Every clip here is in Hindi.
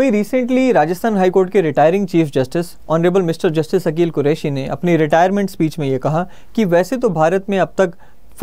भाई रिसेंटली राजस्थान हाईकोर्ट के retiring chief justice honourable mister justice Akil Qureshi ने अपनी रिटायरमेंट स्पीच में ये कहा कि वैसे तो भारत में अब तक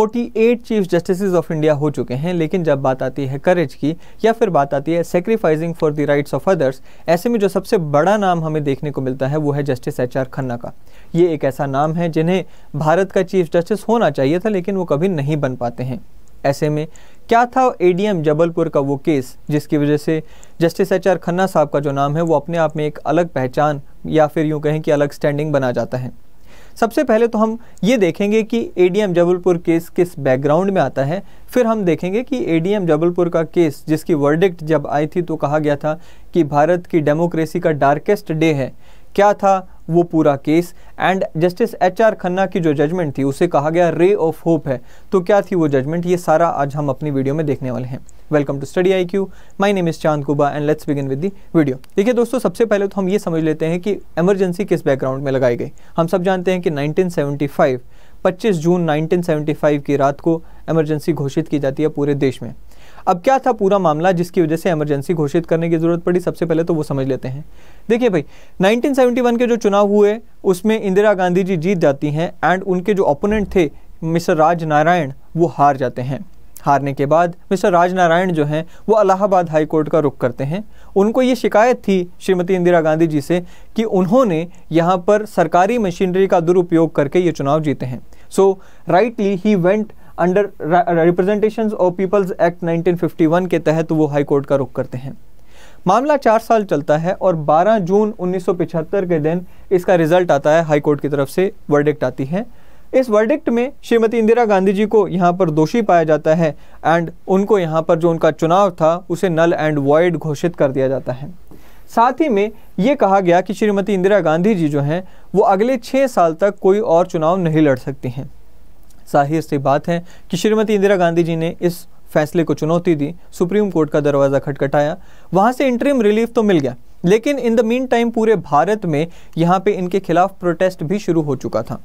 48 चीफ जस्टिस ऑफ इंडिया हो चुके हैं लेकिन जब बात आती है करेज की या फिर बात आती है sacrificing for the rights of others ऐसे में जो सबसे बड़ा नाम हमें देखने को मिलता है वो है जस्टिस एच आर खन्ना का ये एक ऐसा नाम है जिन्हें भारत का चीफ जस्टिस होना चाहिए था लेकिन वो कभी नहीं बन पाते हैं ऐसे में क्या था एडीएम जबलपुर का वो केस जिसकी वजह से जस्टिस एच आर खन्ना साहब का जो नाम है वो अपने आप में एक अलग पहचान या फिर यूँ कहें कि अलग स्टैंडिंग बना जाता है सबसे पहले तो हम ये देखेंगे कि एडीएम जबलपुर केस किस बैकग्राउंड में आता है फिर हम देखेंगे कि एडीएम जबलपुर का केस जिसकी वर्डिक्ट जब आई थी तो कहा गया था कि भारत की डेमोक्रेसी का डार्केस्ट डे है क्या था वो पूरा case and justice H R Khanna की जो जजमेंट थी उसे कहा गया रे ऑफ होप है तो क्या थी वो जजमेंट ये सारा आज हम अपनी वीडियो में देखने वाले हैं welcome to study I Q my name is Chand Kuba and let's begin with the video देखिए दोस्तों सबसे पहले तो हम ये समझ लेते हैं कि एमरजेंसी किस बैकग्राउंड में लगाई गई हम सब जानते हैं कि 1975 25 जून 1975 की रात को एमरजेंसी घोषित की जाती है पूरे देश में अब क्या था पूरा मामला जिसकी वजह से इमरजेंसी घोषित करने की ज़रूरत पड़ी सबसे पहले तो वो समझ लेते हैं देखिए भाई 1971 के जो चुनाव हुए उसमें इंदिरा गांधी जी जीत जाती हैं एंड उनके जो ओपोनेंट थे मिस्टर राज नारायण वो हार जाते हैं हारने के बाद मिस्टर राज नारायण जो हैं वो अलाहाबाद हाई कोर्ट का रुख करते हैं उनको ये शिकायत थी श्रीमती इंदिरा गांधी जी से कि उन्होंने यहाँ पर सरकारी मशीनरी का दुरुपयोग करके ये चुनाव जीते हैं so rightly he went under representations of people's act 1951 के तहत वो हाई कोर्ट का रुख करते हैं मामला चार साल चलता है और 12 जून 1975 के दिन इसका रिजल्ट आता है हाई कोर्ट की तरफ से वर्डिक्ट आती है इस वर्डिक्ट में श्रीमती इंदिरा गांधी जी को यहाँ पर दोषी पाया जाता है एंड उनको यहाँ पर जो उनका चुनाव था उसे नल एंड वॉइड घोषित कर दिया जाता है साथ ही में ये कहा गया कि श्रीमती इंदिरा गांधी जी जो हैं वो अगले छः साल तक कोई और चुनाव नहीं लड़ सकती हैं जाहिर सी बात है कि श्रीमती इंदिरा गांधी जी ने इस फैसले को चुनौती दी सुप्रीम कोर्ट का दरवाज़ा खटखटाया वहाँ से इंटरिम रिलीफ तो मिल गया लेकिन इन द मीन टाइम पूरे भारत में यहाँ पे इनके खिलाफ प्रोटेस्ट भी शुरू हो चुका था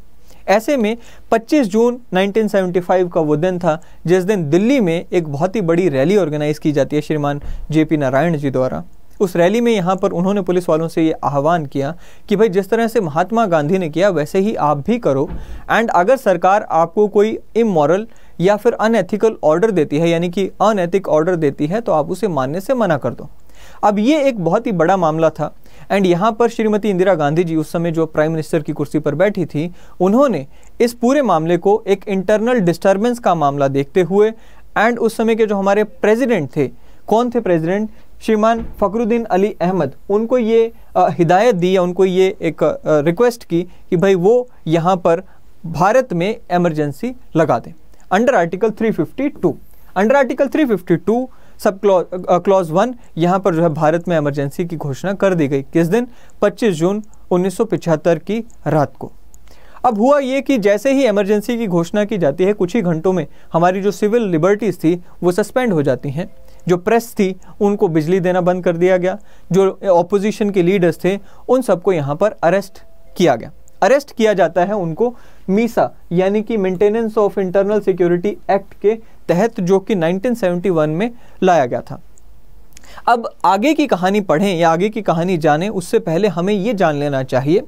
ऐसे में 25 जून 1975 का वो दिन था जिस दिन दिल्ली में एक बहुत ही बड़ी रैली ऑर्गेनाइज की जाती है श्रीमान जेपी नारायण जी द्वारा उस रैली में यहाँ पर उन्होंने पुलिस वालों से ये आह्वान किया कि भाई जिस तरह से महात्मा गांधी ने किया वैसे ही आप भी करो एंड अगर सरकार आपको कोई इमोरल या फिर अनएथिकल ऑर्डर देती है यानी कि अनैतिक ऑर्डर देती है तो आप उसे मानने से मना कर दो अब ये एक बहुत ही बड़ा मामला था एंड यहाँ पर श्रीमती इंदिरा गांधी जी उस समय जो प्राइम मिनिस्टर की कुर्सी पर बैठी थी उन्होंने इस पूरे मामले को एक इंटरनल डिस्टर्बेंस का मामला देखते हुए एंड उस समय के जो हमारे प्रेसिडेंट थे कौन थे प्रेसिडेंट श्रीमान फ़खरुद्दीन अली अहमद उनको ये हिदायत दी या उनको ये एक रिक्वेस्ट की कि भाई वो यहाँ पर भारत में एमरजेंसी लगा दें under article 352 under article 352 sub clause one यहाँ पर जो है भारत में एमरजेंसी की घोषणा कर दी गई किस दिन 25 जून 1975 की रात को अब हुआ ये कि जैसे ही एमरजेंसी की घोषणा की जाती है कुछ ही घंटों में हमारी जो सिविल लिबर्टीज़ थी वो सस्पेंड हो जाती हैं जो प्रेस थी उनको बिजली देना बंद कर दिया गया जो ऑपोजिशन के लीडर्स थे उन सबको यहाँ पर अरेस्ट किया गया अरेस्ट किया जाता है उनको मीसा यानी कि maintenance of internal security act के तहत जो कि 1971 में लाया गया था अब आगे की कहानी पढ़ें या आगे की कहानी जानें उससे पहले हमें ये जान लेना चाहिए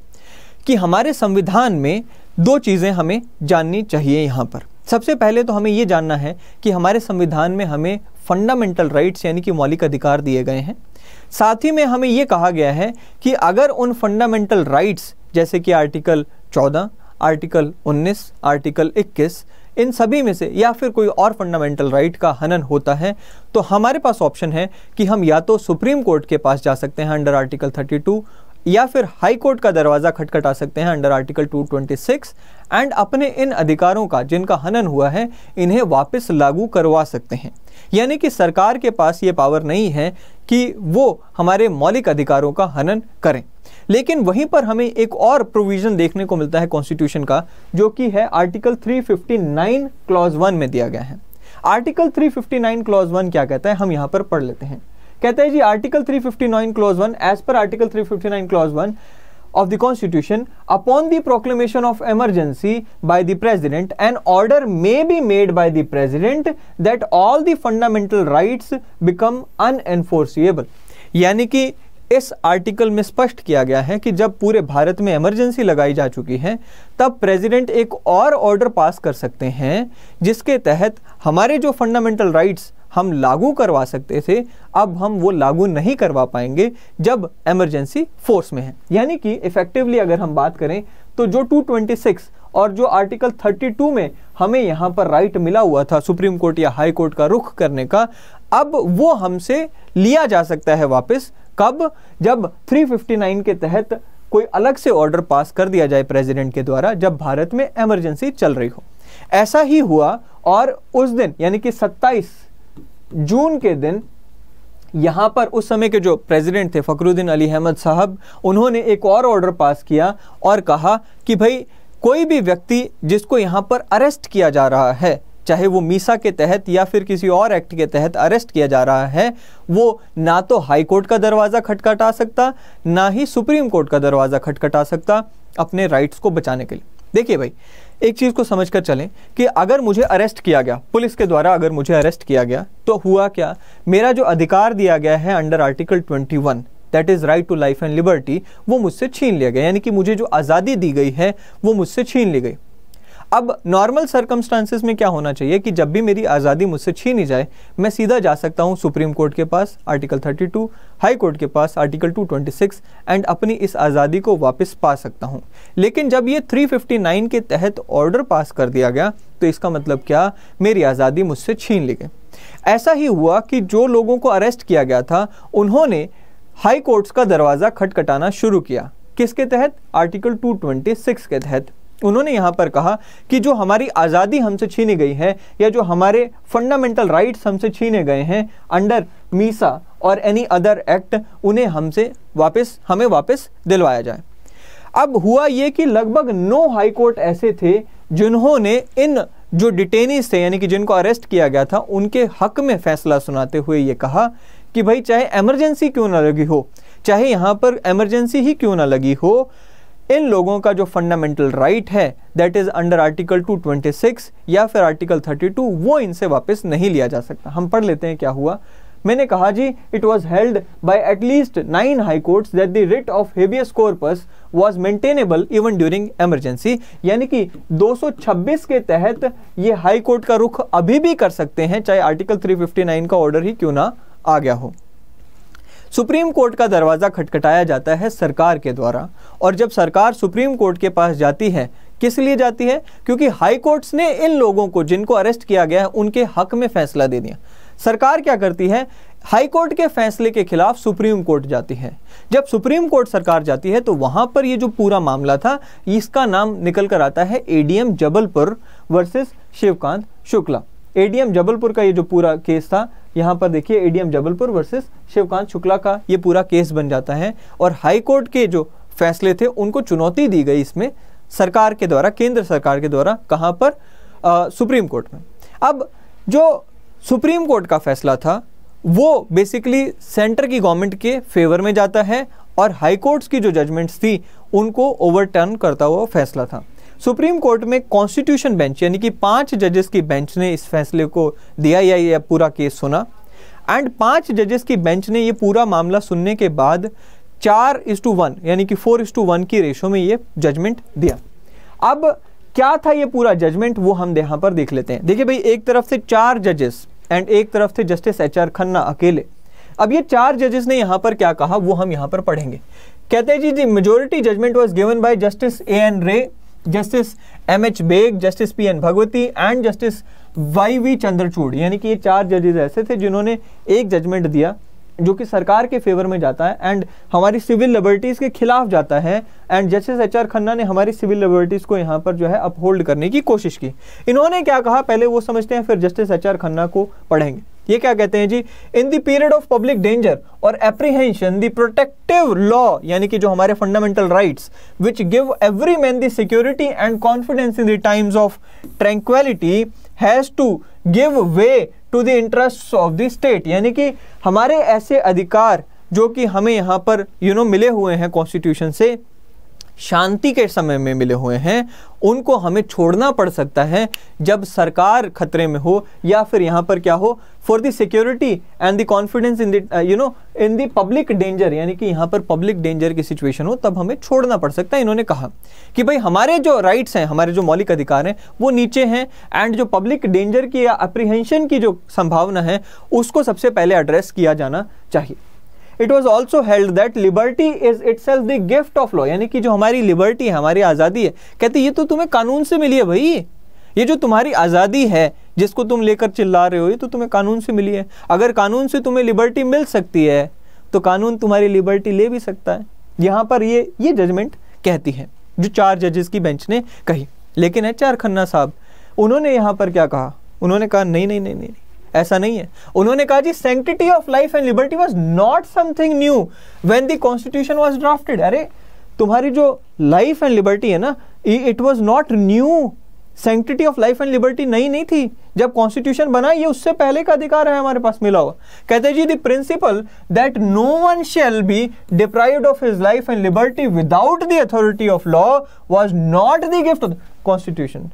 कि हमारे संविधान में दो चीज़ें हमें जाननी चाहिए यहाँ पर सबसे पहले तो हमें ये जानना है कि हमारे संविधान में हमें फंडामेंटल राइट्स यानी कि मौलिक अधिकार दिए गए हैं साथ ही में हमें ये कहा गया है कि अगर उन फंडामेंटल राइट्स जैसे कि आर्टिकल 14, आर्टिकल 19, आर्टिकल 21 इन सभी में से या फिर कोई और फंडामेंटल राइट का हनन होता है तो हमारे पास ऑप्शन है कि हम या तो सुप्रीम कोर्ट के पास जा सकते हैं अंडर आर्टिकल 32 या फिर हाई कोर्ट का दरवाज़ा खटखटा सकते हैं अंडर आर्टिकल 226 एंड अपने इन अधिकारों का जिनका हनन हुआ है इन्हें वापस लागू करवा सकते हैं यानी कि सरकार के पास ये पावर नहीं है कि वो हमारे मौलिक अधिकारों का हनन करें लेकिन वहीं पर हमें एक और प्रोविज़न देखने को मिलता है कॉन्स्टिट्यूशन का जो कि है आर्टिकल 359 क्लॉज वन में दिया गया है आर्टिकल 359 क्लॉज वन क्या कहता है हम यहाँ पर पढ़ लेते हैं कहता है जी article 359 clause one as per article 359 clause one of the constitution upon the proclamation of emergency by the president an order may be made by the president that all the fundamental rights become unenforceable यानी कि इस आर्टिकल में स्पष्ट किया गया है कि जब पूरे भारत में इमरजेंसी लगाई जा चुकी है तब प्रेसिडेंट एक और ऑर्डर पास कर सकते हैं जिसके तहत हमारे जो फंडामेंटल राइट्स हम लागू करवा सकते थे अब हम वो लागू नहीं करवा पाएंगे जब एमरजेंसी फोर्स में है यानी कि इफेक्टिवली अगर हम बात करें तो जो 226 और जो आर्टिकल 32 में हमें यहाँ पर राइट मिला हुआ था सुप्रीम कोर्ट या हाई कोर्ट का रुख करने का अब वो हमसे लिया जा सकता है वापस कब जब 359 के तहत कोई अलग से ऑर्डर पास कर दिया जाए प्रेसिडेंट के द्वारा जब भारत में एमरजेंसी चल रही हो ऐसा ही हुआ और उस दिन यानी कि 27 जून के दिन यहाँ पर उस समय के जो प्रेसिडेंट थे फ़खरुद्दीन अली अहमद साहब उन्होंने एक और ऑर्डर पास किया और कहा कि भाई कोई भी व्यक्ति जिसको यहाँ पर अरेस्ट किया जा रहा है चाहे वो मीसा के तहत या फिर किसी और एक्ट के तहत अरेस्ट किया जा रहा है वो ना तो हाई कोर्ट का दरवाज़ा खटखटा सकता ना ही सुप्रीम कोर्ट का दरवाज़ा खटखटा सकता अपने राइट्स को बचाने के लिए देखिए भाई एक चीज़ को समझ कर चलें कि अगर मुझे अरेस्ट किया गया पुलिस के द्वारा अगर मुझे अरेस्ट किया गया तो हुआ क्या मेरा जो अधिकार दिया गया है under article 21 that is right to life and liberty वो मुझसे छीन लिया गया यानी कि मुझे जो आज़ादी दी गई है वो मुझसे छीन ली गई अब नॉर्मल सर्कमस्टांसिस में क्या होना चाहिए कि जब भी मेरी आज़ादी मुझसे छीनी जाए मैं सीधा जा सकता हूँ सुप्रीम कोर्ट के पास आर्टिकल 32, हाई कोर्ट के पास आर्टिकल 226 एंड अपनी इस आज़ादी को वापस पा सकता हूँ लेकिन जब ये 359 के तहत ऑर्डर पास कर दिया गया तो इसका मतलब क्या मेरी आज़ादी मुझसे छीन ली गई ऐसा ही हुआ कि जो लोगों को अरेस्ट किया गया था उन्होंने हाई कोर्ट्स का दरवाज़ा खटखटाना शुरू किया किसके तहत आर्टिकल 226 के तहत उन्होंने यहां पर कहा कि जो हमारी आज़ादी हमसे छीनी गई है या जो हमारे फंडामेंटल राइट्स हमसे छीने गए हैं अंडर मीसा और एनी अदर एक्ट उन्हें हमसे वापस हमें वापस दिलवाया जाए अब हुआ यह कि लगभग नौ हाई कोर्ट ऐसे थे जिन्होंने इन जो डिटेनिस थे यानी कि जिनको अरेस्ट किया गया था उनके हक में फैसला सुनाते हुए यह कहा कि भाई चाहे एमरजेंसी क्यों ना लगी हो चाहे यहां पर एमरजेंसी ही क्यों ना लगी हो इन लोगों का जो फंडामेंटल राइट right है दैट इज़ अंडर आर्टिकल 226 या फिर आर्टिकल 32 वो इनसे वापस नहीं लिया जा सकता हम पढ़ लेते हैं क्या हुआ मैंने कहा जी it was held by at least nine high courts that the writ of habeas corpus was maintainable even during emergency यानी कि 226 के तहत ये हाई कोर्ट का रुख अभी भी कर सकते हैं चाहे आर्टिकल 359 का ऑर्डर ही क्यों ना आ गया हो सुप्रीम कोर्ट का दरवाज़ा खटखटाया जाता है सरकार के द्वारा और जब सरकार सुप्रीम कोर्ट के पास जाती है किस लिए जाती है क्योंकि हाई कोर्ट्स ने इन लोगों को जिनको अरेस्ट किया गया है उनके हक में फैसला दे दिया सरकार क्या करती है हाई कोर्ट के फैसले के खिलाफ सुप्रीम कोर्ट जाती है जब सुप्रीम कोर्ट सरकार जाती है तो वहां पर ये जो पूरा मामला था इसका नाम निकल कर आता है ADM Jabalpur versus Shivkant Shukla ADM Jabalpur का ये जो पूरा केस था यहाँ पर देखिए एडीएम जबलपुर वर्सेस शिवकांत शुक्ला का ये पूरा केस बन जाता है और हाई कोर्ट के जो फैसले थे उनको चुनौती दी गई इसमें सरकार के द्वारा केंद्र सरकार के द्वारा कहाँ पर आ, सुप्रीम कोर्ट में अब जो सुप्रीम कोर्ट का फैसला था वो बेसिकली सेंटर की गवर्नमेंट के फेवर में जाता है और हाई कोर्ट्स की जो जजमेंट्स थी उनको ओवरटर्न करता हुआ फैसला था सुप्रीम कोर्ट में कॉन्स्टिट्यूशन बेंच यानी कि पांच जजेस की बेंच ने इस फैसले को दिया या यह पूरा केस सुना एंड पांच जजेस की बेंच ने ये पूरा मामला सुनने के बाद चार इज टू वन यानी कि फोर इज टू वन की रेशो में ये जजमेंट दिया अब क्या था ये पूरा जजमेंट वो हम यहाँ पर देख लेते हैं देखिए भाई एक तरफ से चार जजेस एंड एक तरफ से जस्टिस एच आर खन्ना अकेले अब ये चार जजेस ने यहाँ पर क्या कहा वो हम यहाँ पर पढ़ेंगे कहते हैं जी जी majority judgement was given by justice A N Ray justice M H Beg justice P N Bhagwati and justice Y V Chandrachud यानी कि ये चार जजेज ऐसे थे जिन्होंने एक जजमेंट दिया जो कि सरकार के फेवर में जाता है एंड हमारी सिविल लिबर्टीज़ के खिलाफ जाता है and justice H R Khanna ने हमारी सिविल लिबर्टीज़ को यहाँ पर जो है अपहोल्ड करने की कोशिश की इन्होंने क्या कहा पहले वो समझते हैं फिर जस्टिस एच आर खन्ना को पढ़ेंगे ये क्या कहते हैं जी in the period of public danger और एप्रीहेंशन द प्रोटेक्टिव लॉ यानी कि जो हमारे fundamental rights which give every man the security and confidence in the times of tranquillity has to give way to the interest of the state यानी कि हमारे ऐसे अधिकार जो कि हमें यहाँ पर यू you नो know, मिले हुए हैं कॉन्स्टिट्यूशन से शांति के समय में मिले हुए हैं उनको हमें छोड़ना पड़ सकता है जब सरकार खतरे में हो या फिर यहाँ पर क्या हो for the security and the confidence in the you know in the public danger यानी कि यहाँ पर पब्लिक डेंजर की सिचुएशन हो तब हमें छोड़ना पड़ सकता है इन्होंने कहा कि भाई हमारे जो राइट्स हैं हमारे जो मौलिक अधिकार हैं वो नीचे हैं एंड जो पब्लिक डेंजर की या अप्रीहेंशन की जो संभावना है उसको सबसे पहले एड्रेस किया जाना चाहिए it was also held that liberty is itself the gift of law यानी कि जो हमारी लिबर्टी है हमारी आज़ादी है कहते ये तो तुम्हें कानून से मिली है भाई ये जो तुम्हारी आज़ादी है जिसको तुम लेकर चिल्ला रहे हो ये तो तुम्हें कानून से मिली है अगर कानून से तुम्हें लिबर्टी मिल सकती है तो कानून तुम्हारी लिबर्टी ले भी सकता है यहाँ पर ये ये जजमेंट कहती है जो चार जजेस की बेंच ने कही लेकिन एच चार खन्ना साहब उन्होंने यहाँ पर क्या कहा उन्होंने कहा नहीं नहीं नहीं नहीं ऐसा नहीं है उन्होंने कहा जी sanctity of life and liberty was not something new when the constitution was drafted अरे तुम्हारी जो लाइफ एंड लिबर्टी है ना it was not new sanctity of life and liberty नई नहीं थी जब कॉन्स्टिट्यूशन बना ये उससे पहले का अधिकार है हमारे पास मिला हुआ कहते जी the principle that no one shall be deprived of his life and liberty without the authority of law was not the gift of constitution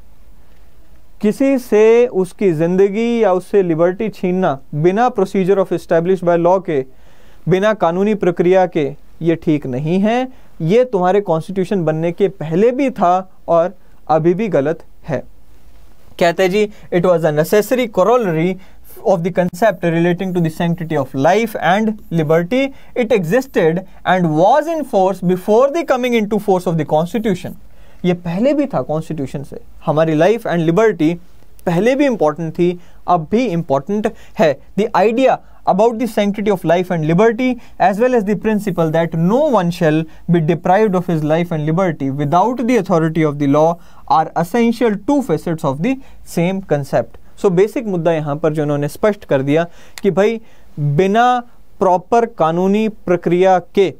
किसी से उसकी ज़िंदगी या उससे लिबर्टी छीनना बिना procedure of establish by law के बिना कानूनी प्रक्रिया के ये ठीक नहीं है ये तुम्हारे कॉन्स्टिट्यूशन बनने के पहले भी था और अभी भी गलत है कहते जी it was a necessary corollary of the concept relating to sanctity of life and liberty it existed and was in force before the coming into force of the constitution ये पहले भी था कॉन्स्टिट्यूशन से हमारी लाइफ एंड लिबर्टी पहले भी इंपॉर्टेंट थी अब भी इंपॉर्टेंट है the idea about the sanctity of life and liberty as well as the principle that no one shall be deprive of his life and liberty without the authority of the law are essential two facets of the same concept so basic मुद्दा यहाँ पर जो उन्होंने स्पष्ट कर दिया कि भाई बिना प्रॉपर कानूनी प्रक्रिया के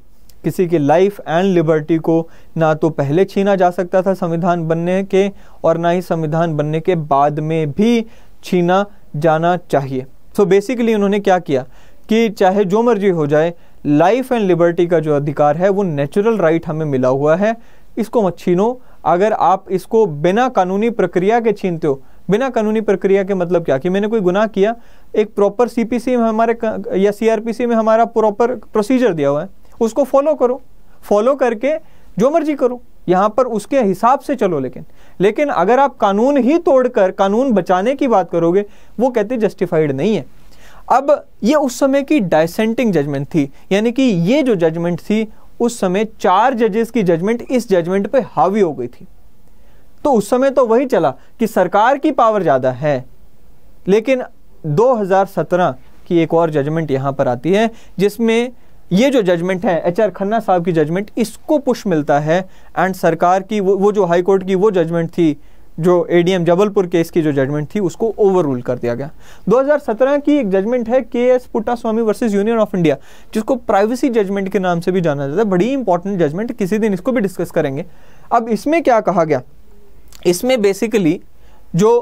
किसी की लाइफ एंड लिबर्टी को ना तो पहले छीना जा सकता था संविधान बनने के और ना ही संविधान बनने के बाद में भी छीना जाना चाहिए सो so बेसिकली उन्होंने क्या किया कि चाहे जो मर्जी हो जाए लाइफ एंड लिबर्टी का जो अधिकार है वो नेचुरल राइट right हमें मिला हुआ है इसको मत छीनो अगर आप इसको बिना कानूनी प्रक्रिया के छीनते हो बिना कानूनी प्रक्रिया के मतलब क्या कि मैंने कोई गुनाह किया एक प्रॉपर सीपीसी में हमारे या सीआरपीसी में हमारा प्रॉपर प्रोसीजर दिया हुआ है उसको फॉलो करो फॉलो करके जो मर्जी करो यहाँ पर उसके हिसाब से चलो लेकिन लेकिन अगर आप कानून ही तोड़कर कानून बचाने की बात करोगे वो कहते जस्टिफाइड नहीं है अब ये उस समय की डायसेंटिंग जजमेंट थी यानी कि ये जो जजमेंट थी उस समय चार जजेस की जजमेंट इस जजमेंट पे हावी हो गई थी तो उस समय तो वही चला कि सरकार की पावर ज़्यादा है लेकिन 2017 की एक और जजमेंट यहाँ पर आती है जिसमें ये जो जजमेंट है एच आर खन्ना साहब की जजमेंट इसको पुश मिलता है एंड सरकार की वो वो जो हाई कोर्ट की वो जजमेंट थी जो एडीएम जबलपुर केस की जो जजमेंट थी उसको ओवर रूल कर दिया गया 2017 की एक जजमेंट है K S Puttaswamy versus union of India जिसको प्राइवेसी जजमेंट के नाम से भी जाना जाता है बड़ी इंपॉर्टेंट जजमेंट किसी दिन इसको भी डिस्कस करेंगे अब इसमें क्या कहा गया इसमें बेसिकली जो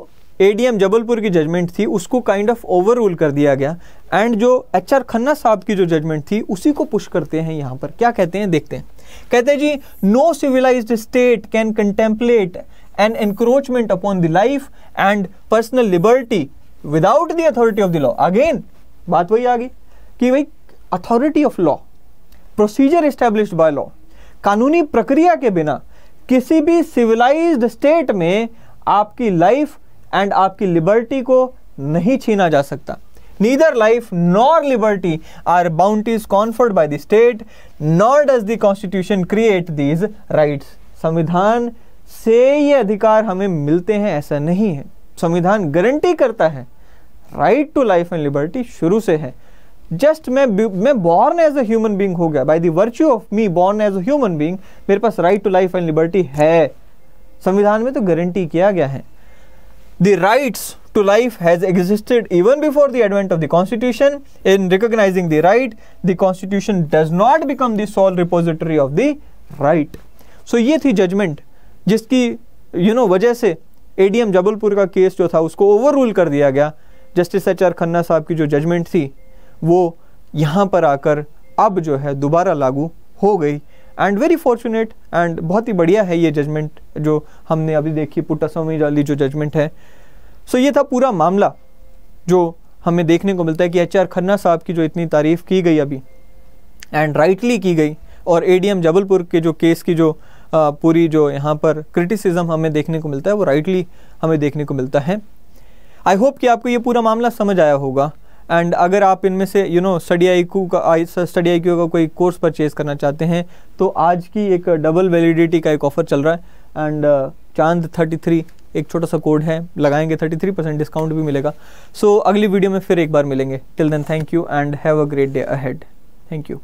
एडीएम जबलपुर की जजमेंट थी उसको काइंड ऑफ ओवर रूल कर दिया गया एंड जो एच आर खन्ना साहब की जो जजमेंट थी उसी को पुश करते हैं यहाँ पर क्या कहते हैं देखते हैं कहते हैं जी no civilised state can contemplate an encroachment upon the life and personal liberty without the authority of the law again बात वही आ गई कि भाई authority of law procedure establish by law कानूनी प्रक्रिया के बिना किसी भी सिविलाइज्ड स्टेट में आपकी लाइफ एंड आपकी लिबर्टी को नहीं छीना जा सकता neither life nor liberty are boundaries conferred by the state nor does the constitution create these rights संविधान से ये अधिकार हमें मिलते हैं ऐसा नहीं है संविधान गारंटी करता है right to life and liberty शुरू से है जस्ट मैं मैं बॉर्न एज अ ह्यूमन हो गया by the virtue of me born as a human मेरे पास right to life and liberty है संविधान में तो गारंटी किया गया है the rights to life has existed even before the advent of the constitution in recognizing the right the constitution does not become the sole repository of the right so, ye thi judgment jiski you know, wajah se adm jabalpur ka case jo tha usko overrule kar diya gaya justice hr khanna sahab ki jo judgment thi wo yahan par aakar ab jo hai dobara lagu ho gayi and very fortunate and बहुत ही बढ़िया है ये जजमेंट जो हमने अभी देखी पुट्टा स्वामी वाली जो जजमेंट है सो so, ये था पूरा मामला जो हमें देखने को मिलता है कि एच आर खन्ना साहब की जो इतनी तारीफ़ की गई अभी एंड राइटली की गई और ए डी एम जबलपुर के जो केस की जो आ, पूरी जो यहाँ पर क्रिटिसिज्म हमें देखने को मिलता है वो राइटली हमें देखने को मिलता है आई होप कि आपको ये पूरा मामला समझ आया होगा एंड अगर आप इनमें से यू नो स्टडी आई क्यू का स्टडी आई क्यू का कोई कोर्स परचेज करना चाहते हैं तो आज की एक डबल वैलिडिटी का एक ऑफ़र चल रहा है and uh, Chand thirty three एक छोटा सा कोड है लगाएंगे थर्टी थ्री परसेंट डिस्काउंट भी मिलेगा सो so, अगली वीडियो में फिर एक बार मिलेंगे till then thank you and have a great day ahead thank you